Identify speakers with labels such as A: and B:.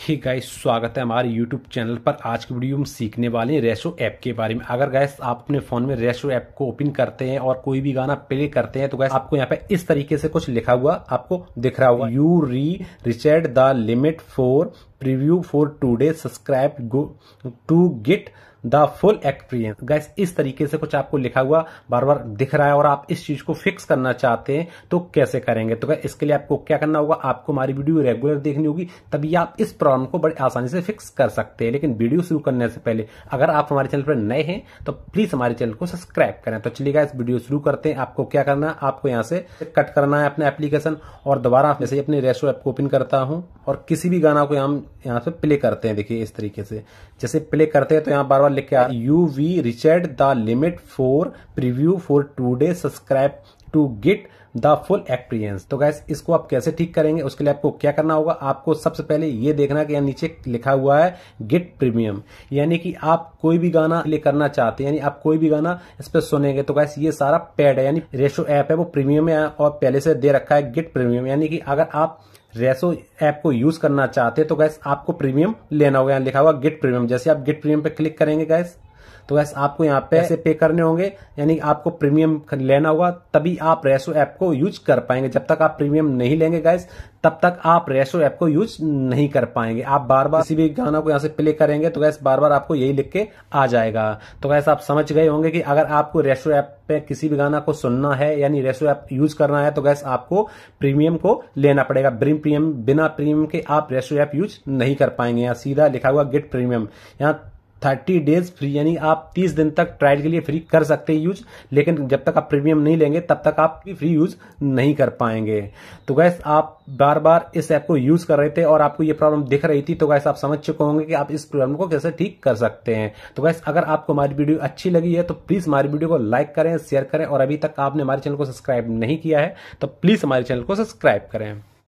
A: hey guys स्वागत है हमारे यूट्यूब चैनल पर आज की वीडियो में सीखने वाले हैं रेशो ऐप के बारे में अगर गाइस आप अपने फोन में रेशो ऐप को ओपन करते हैं और कोई भी गाना प्ले करते हैं तो गाइस आपको यहाँ पे इस तरीके से कुछ लिखा हुआ आपको दिख रहा होगा you're reached the limit for preview for today subscribe go to the full experience guys इस तरीके से कुछ आपको लिखा हुआ बार बार दिख रहा है और आप इस चीज को फिक्स करना चाहते हैं तो कैसे करेंगे तो इसके लिए आपको क्या करना होगा आपको हमारी वीडियो रेगुलर देखनी होगी तभी आप इस प्रॉब्लम को बड़े आसानी से फिक्स कर सकते हैं लेकिन वीडियो शुरू करने से पहले अगर आप हमारे चैनल पर नए हैं तो प्लीज हमारे चैनल को सब्सक्राइब करें तो चलिए इस वीडियो शुरू करते हैं आपको क्या करना है आपको यहाँ से कट करना है अपना एप्लीकेशन और दोबारा जैसे अपने रेस्टो ऐप को ओपन करता हूँ और किसी भी गाना को यहाँ यहाँ से प्ले करते हैं देखिए इस तरीके से जैसे प्ले करते हैं तो यहाँ बार बार लिख के ah you've reached the limit for preview for today subscribe to get the full experience तो गैस इसको आप कैसे ठीक करेंगे उसके लिए आपको क्या करना होगा आपको सबसे पहले ये देखना कि यहाँ नीचे लिखा हुआ है गिट प्रीमियम यानी कि आप कोई भी गाना प्ले करना चाहते हैं यानी आप कोई भी गाना इस पर सुनेंगे तो गैस ये सारा पैड है यानी रेशो ऐप है वो प्रीमियम है और पहले से दे रखा है गिट प्रीमियम यानी कि अगर आप रेसो ऐप को यूज करना चाहते हैं तो गैस आपको प्रीमियम लेना होगा यहाँ लिखा हुआ गेट प्रीमियम जैसे आप गेट प्रीमियम पे क्लिक करेंगे गैस तो वैसे आपको यहाँ पे पैसे पे करने होंगे यानी आपको प्रीमियम लेना होगा तभी आप रेसो ऐप को यूज कर पाएंगे जब तक आप प्रीमियम नहीं लेंगे गैस तब तक आप रेसो ऐप को यूज नहीं कर पाएंगे आप बार बार किसी भी गाना को यहाँ से प्ले करेंगे तो गैस बार बार आपको यही लिख के आ जाएगा तो गैस आप समझ गए होंगे कि अगर आपको रेसो ऐप पे किसी भी गाना को सुनना है यानी रेसो ऐप यूज करना है तो गैस आपको प्रीमियम को लेना पड़ेगा प्रीमियम बिना प्रीमियम के आप रेसो ऐप यूज नहीं कर पाएंगे यहाँ सीधा लिखा हुआ गेट प्रीमियम यहाँ थर्टी डेज फ्री यानी आप तीस दिन तक ट्रायल के लिए फ्री कर सकते हैं यूज लेकिन जब तक आप प्रीमियम नहीं लेंगे तब तक आप फ्री यूज नहीं कर पाएंगे तो गैस आप बार बार इस ऐप को यूज कर रहे थे और आपको ये प्रॉब्लम दिख रही थी तो गैस आप समझ चुके होंगे कि आप इस प्रॉब्लम को कैसे ठीक कर सकते हैं तो गैस अगर आपको हमारी वीडियो अच्छी लगी है तो प्लीज हमारी वीडियो को लाइक करें शेयर करें और अभी तक आपने हमारे चैनल को सब्सक्राइब नहीं किया है तो प्लीज हमारे चैनल को सब्सक्राइब करें